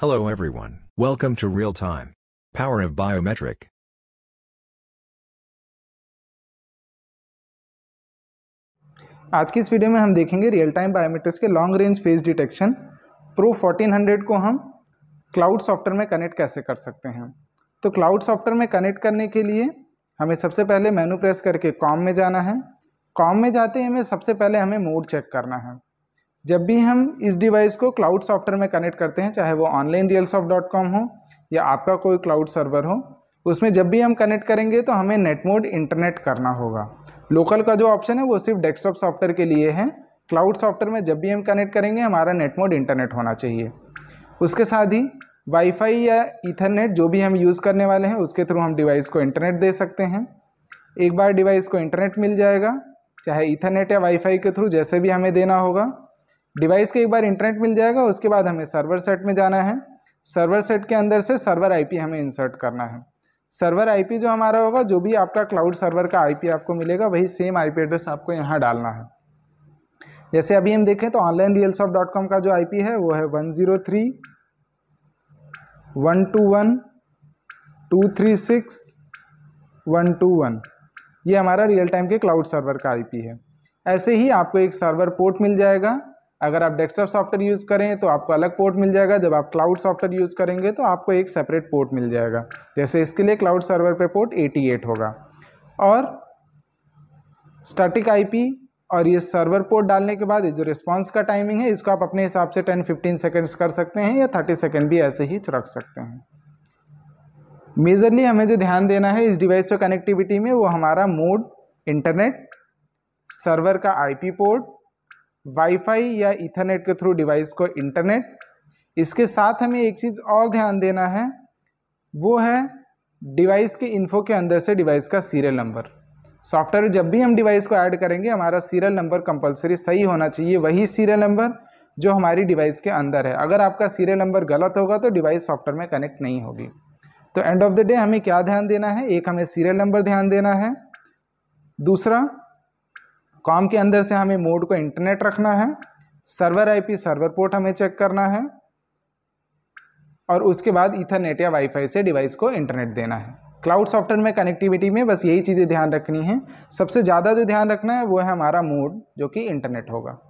Hello everyone. Welcome to Real Time. Power of Biometric. आज की इस वीडियो में हम देखेंगे रियल टाइम बायोमेट्रिक्स के long range face detection pro 1400 को हम क्लाउड सॉफ्टवेयर में कनेक्ट कैसे कर सकते हैं तो क्लाउड सॉफ्टवेयर में कनेक्ट करने के लिए हमें सबसे पहले मेनू प्रेस करके कॉम में जाना है कॉम में जाते ही हमें सबसे पहले हमें मोड चेक करना है जब भी हम इस डिवाइस को क्लाउड सॉफ्टवेयर में कनेक्ट करते हैं चाहे वो online real soft dot com हो या आपका कोई क्लाउड सर्वर हो उसमें जब भी हम कनेक्ट करेंगे तो हमें नेटमोड इंटरनेट करना होगा लोकल का जो ऑप्शन है वो सिर्फ डेस्कटॉप सॉफ्टवेयर के लिए है क्लाउड सॉफ्टवेयर में जब भी हम कनेक्ट करेंगे हमारा नेटमोड इंटरनेट होना चाहिए उसके साथ ही वाईफाई या इथरनेट जो भी हम यूज़ करने वाले हैं उसके थ्रू हम डिवाइस को इंटरनेट दे सकते हैं एक बार डिवाइस को इंटरनेट मिल जाएगा चाहे इथरनेट या वाईफाई के थ्रू जैसे भी हमें देना होगा डिवाइस को एक बार इंटरनेट मिल जाएगा उसके बाद हमें सर्वर सेट में जाना है सर्वर सेट के अंदर से सर्वर आईपी हमें इंसर्ट करना है सर्वर आईपी जो हमारा होगा जो भी आपका क्लाउड सर्वर का आईपी आपको मिलेगा वही सेम आईपी एड्रेस आपको यहाँ डालना है जैसे अभी हम देखें तो online real shop dot com का जो आईपी है वो है one zero three one two one two three six one two one ये हमारा रियल टाइम के क्लाउड सर्वर का आईपी है ऐसे ही आपको एक सर्वर पोर्ट मिल जाएगा अगर आप डेस्कटॉप सॉफ्टवेयर यूज़ करें तो आपको अलग पोर्ट मिल जाएगा जब आप क्लाउड सॉफ्टवेयर यूज़ करेंगे तो आपको एक सेपरेट पोर्ट मिल जाएगा जैसे इसके लिए क्लाउड सर्वर पे पोर्ट 88 होगा और स्टैटिक आईपी और ये सर्वर पोर्ट डालने के बाद ये जो रिस्पॉन्स का टाइमिंग है इसको आप अपने हिसाब से टेन फिफ्टीन सेकेंड्स कर सकते हैं या थर्टी सेकेंड भी ऐसे ही रख सकते हैं मेजरली हमें जो ध्यान देना है इस डिवाइस को कनेक्टिविटी में वो हमारा मोड इंटरनेट सर्वर का आई पोर्ट वाईफाई या इथरनेट के थ्रू डिवाइस को इंटरनेट इसके साथ हमें एक चीज़ और ध्यान देना है वो है डिवाइस के इन्फो के अंदर से डिवाइस का सीरियल नंबर सॉफ्टवेयर जब भी हम डिवाइस को ऐड करेंगे हमारा सीरियल नंबर कंपलसरी सही होना चाहिए वही सीरियल नंबर जो हमारी डिवाइस के अंदर है अगर आपका सीरियल नंबर गलत होगा तो डिवाइस सॉफ्टवेयर में कनेक्ट नहीं होगी तो एंड ऑफ द डे हमें क्या ध्यान देना है एक हमें सीरियल नंबर ध्यान देना है दूसरा कॉम के अंदर से हमें मोड को इंटरनेट रखना है सर्वर आईपी सर्वर पोर्ट हमें चेक करना है और उसके बाद इथरनेट या वाईफाई से डिवाइस को इंटरनेट देना है क्लाउड सॉफ्टवेयर में कनेक्टिविटी में बस यही चीज़ें ध्यान रखनी है सबसे ज़्यादा जो ध्यान रखना है वो है हमारा मोड जो कि इंटरनेट होगा